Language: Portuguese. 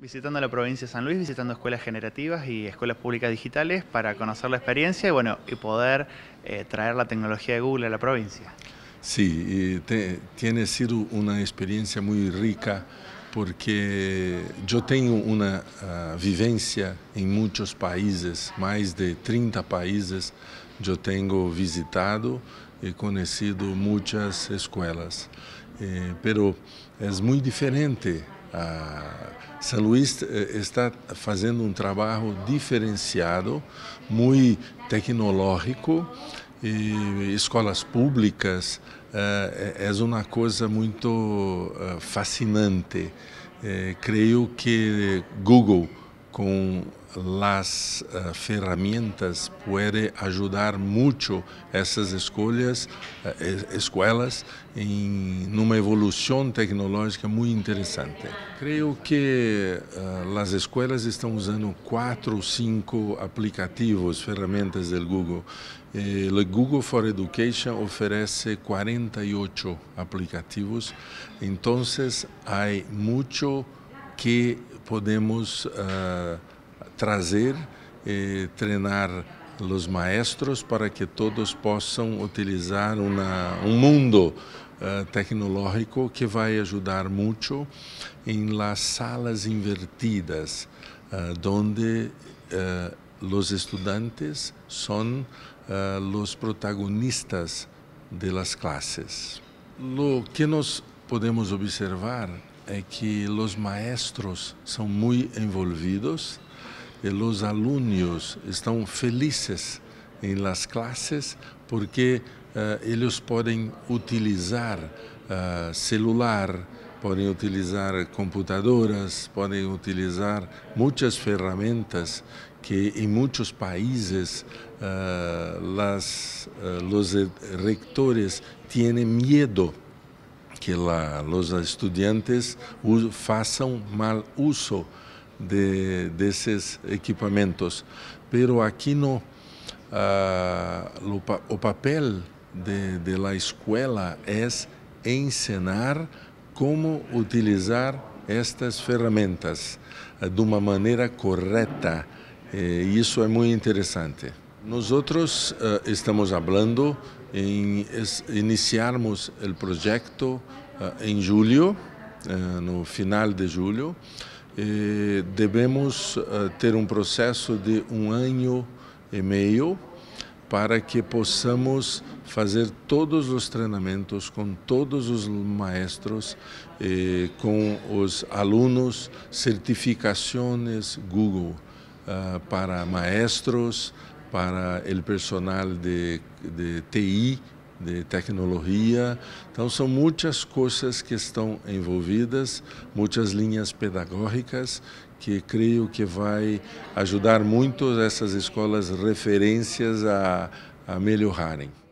Visitando la provincia de San Luis, visitando escuelas generativas y escuelas públicas digitales para conocer la experiencia y, bueno, y poder eh, traer la tecnología de Google a la provincia. Sí, tiene sido una experiencia muy rica porque yo tengo una ah, vivencia en muchos países, más de 30 países yo tengo visitado y conocido muchas escuelas, eh, pero es muy diferente São Luís eh, está fazendo um trabalho diferenciado, muito tecnológico, e escolas públicas eh, é, é uma coisa muito eh, fascinante. creio que Google com las uh, ferramentas pode ajudar muito essas escolhas, uh, eh, escolas, em uma evolução tecnológica muito interessante. Creio que uh, eh, as escolas estão usando quatro ou cinco aplicativos, ferramentas do Google. o Google for Education oferece 48 aplicativos, então há muito que podemos uh, trazer e treinar os maestros para que todos possam utilizar uma, um mundo ah, tecnológico que vai ajudar muito em las salas invertidas, uh, ah, onde os estudantes são os protagonistas de las O que nós podemos observar é que os maestros são muito envolvidos e os alunos estão felizes em las classes porque uh, eles podem utilizar uh, celular, podem utilizar computadoras, podem utilizar muitas ferramentas que em muitos países uh, las, uh, os rectores têm medo que os estudantes façam mal uso de, desses equipamentos. Pero aqui no uh, o papel de, de la escola é ensinar como utilizar estas ferramentas eh, de uma maneira correta. isso eh, é muito interessante. Nós outros uh, estamos falando em es, iniciarmos o projeto uh, eh, em julho, uh, eh, no final de julho. E devemos ter um processo de um ano e meio para que possamos fazer todos os treinamentos com todos os maestros, com os alunos, certificações Google para maestros, para o personal de, de TI, de tecnologia. Então, são muitas coisas que estão envolvidas, muitas linhas pedagógicas que creio que vai ajudar muito essas escolas referências a, a melhorarem.